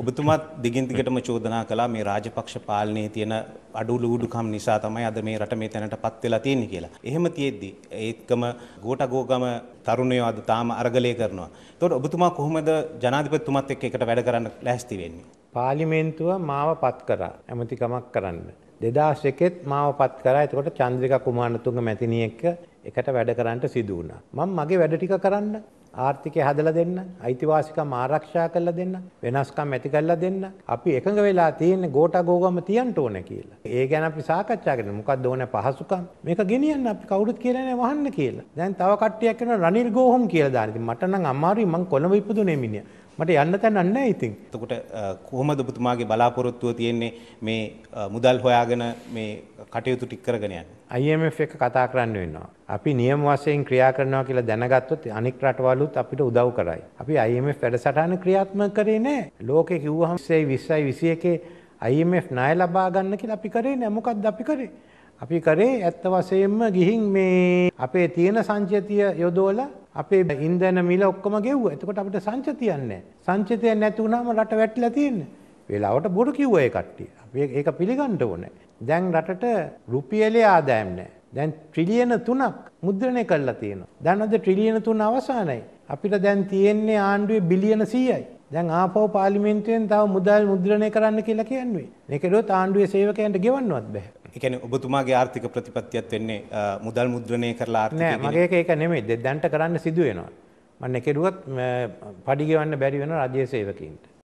ඔබතුමත් දිගින් දිගටම චෝදනා කළා මේ රාජපක්ෂ පාලනයේ තියෙන අඩු ලුඩුකම් නිසා තමයි අද මේ රට මේ තැනටපත් වෙලා තියෙන්නේ කියලා. එහෙම තියෙද්දි ඒකම ගෝටගෝගම තරුණයෝ අද තාම අරගලය කරනවා. එතකොට ඔබතුමා කොහොමද ජනාධිපතිතුමත් එක්ක එකට වැඩ කරන්න ලෑස්ති වෙන්නේ? පාර්ලිමේන්තුව මාව පත් කරා ඇමතිකමක් කරන්න. 2001ෙත් මාව පත් කරා. එතකොට චන්ද්‍රිකා කුමාරතුංග මැතිණිය එක්ක එකට වැඩ කරන්න සිදු වුණා. මම මගේ වැඩ ටික කරන්න ආර්ථිකය හදලා දෙන්න, අයිතිවාසිකම් ආරක්ෂා කරලා දෙන්න, වෙනස්කම් ඇති කරලා දෙන්න. අපි එකඟ වෙලා තියෙන්නේ ගෝටා ගෝගම තියන්න ඕන කියලා. ඒ ගැන අපි සාකච්ඡා කරනවා. මොකක්ද ඕන පහසුකම්? මේක ගෙනියන්න අපි කවුරුත් කියලා නෑ වහන්න කියලා. දැන් තව කට්ටියක් කියනවා රනිල් ගෝහම් කියලා දාන. ඉතින් මට නම් අමාරුයි මං කොළඹ ඉපදුනේ මිනිහා. මට යන්න තැන් අන්න ඉතින්. එතකොට කොහොමද ඔබතුමාගේ බලාපොරොත්තුව තියෙන්නේ මේ මුදල් හොයාගෙන මේ කටයුතු ටික කරගෙන යන්න? IMF එක කතා කරන්න වෙනවා. අපි නියම වශයෙන් ක්‍රියා කරනවා කියලා දැනගත්තොත් අනික් රටවලුත් අපිට උදව් කරයි. අපි IMF වැඩසටහන ක්‍රියාත්මක කරේ නැහැ. ලෝකේ කිව්වහම 20යි 21 IMF ණය ලබා ගන්න කියලා අපි කරේ නැහැ. මොකද්ද අපි කරේ? අපි කරේ ඇත්ත වශයෙන්ම ගිහින් මේ අපේ තියෙන සංචතිය යොදවලා අපේ ඉන්දන මිල ඔක්කොම ගෙව්ව එතකොට අපට සංචතියන්නේ සංචතය නැති වුණාම රට වැටිලා තියෙන වෙලාවට බොරු කිව්ව ඒ කට්ටිය ඒක පිළිගන්න ඕනේ දැන් රටට රුපියලේ ආදායම් නැහැ දැන් ට්‍රිලියන 3ක් මුද්‍රණය කරලා තියෙනවා දැන් අද ට්‍රිලියන 3 අවසానයි අපිට දැන් තියෙන්නේ ආණ්ඩුවේ බිලියන 100යි දැන් ආපහු පාර්ලිමේන්තුවෙන් තව මුදල් මුද්‍රණය කරන්න කියලා කියන්නේ. මේක ළොත් ආණ්ඩුවේ සේවකයන්ට ගෙවන්නවත් බෑ. එකන ඔබතුමාගේ ආර්ථික ප්‍රතිපත්තියක් වෙන්නේ මුදල් මුද්‍රණය කරලා නෑ මගේ එක නෙමේ දෙදැන්ට කරන්න සිදුවෙනවා. මන්න එකරුවත් පඩිගවන්න බැරි වෙන රජය සේවකින්ට.